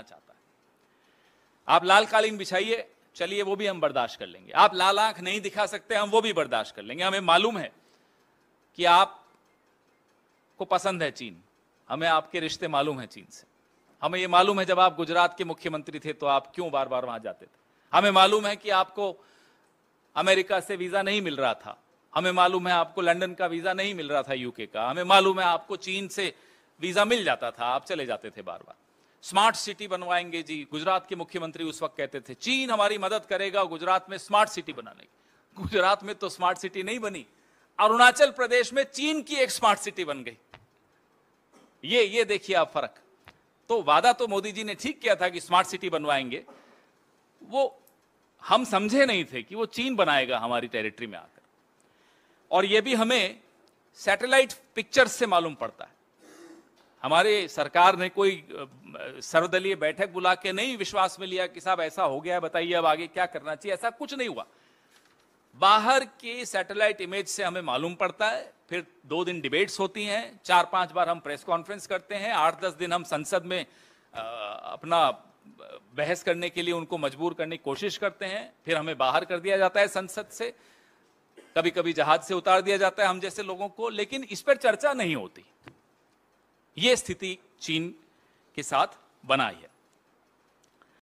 करना चाहता है आप लाल कालीन बिछाइए चलिए वो भी हम बर्दाश्त कर लेंगे आप लाल आंख नहीं दिखा सकते हम वो भी बर्दाश्त कर लेंगे हमें मालूम है कि आप को पसंद है चीन हमें आपके रिश्ते मालूम है चीन से हमें ये मालूम है जब आप गुजरात के मुख्यमंत्री थे तो आप क्यों बार बार वहां जाते थे हमें मालूम है कि आपको अमेरिका से वीजा नहीं मिल रहा था हमें मालूम है आपको लंदन का वीजा नहीं मिल रहा था यूके का हमें मालूम है आपको चीन से वीजा मिल जाता था आप चले जाते थे बार बार स्मार्ट सिटी बनवाएंगे जी गुजरात के मुख्यमंत्री उस वक्त कहते थे चीन हमारी मदद करेगा गुजरात में स्मार्ट सिटी बनाने की गुजरात में तो स्मार्ट सिटी नहीं बनी अरुणाचल प्रदेश में चीन की एक स्मार्ट सिटी बन गई ये ये देखिए आप फर्क तो वादा तो मोदी जी ने ठीक किया था कि स्मार्ट सिटी बनवाएंगे वो हम समझे नहीं थे कि वो चीन बनाएगा हमारी टेरिटरी में आकर और ये भी हमें सैटेलाइट पिक्चर से मालूम पड़ता है हमारे सरकार ने कोई सर्वदलीय बैठक बुला के नहीं विश्वास में लिया कि साहब ऐसा हो गया है बताइए अब आगे क्या करना चाहिए ऐसा कुछ नहीं हुआ बाहर के सैटेलाइट इमेज से हमें मालूम पड़ता है फिर दो दिन डिबेट्स होती हैं चार पांच बार हम प्रेस कॉन्फ्रेंस करते हैं आठ दस दिन हम संसद में आ, अपना बहस करने के लिए उनको मजबूर करने की कोशिश करते हैं फिर हमें बाहर कर दिया जाता है संसद से कभी कभी जहाज से उतार दिया जाता है हम जैसे लोगों को लेकिन इस पर चर्चा नहीं होती ये स्थिति चीन के साथ बनाई है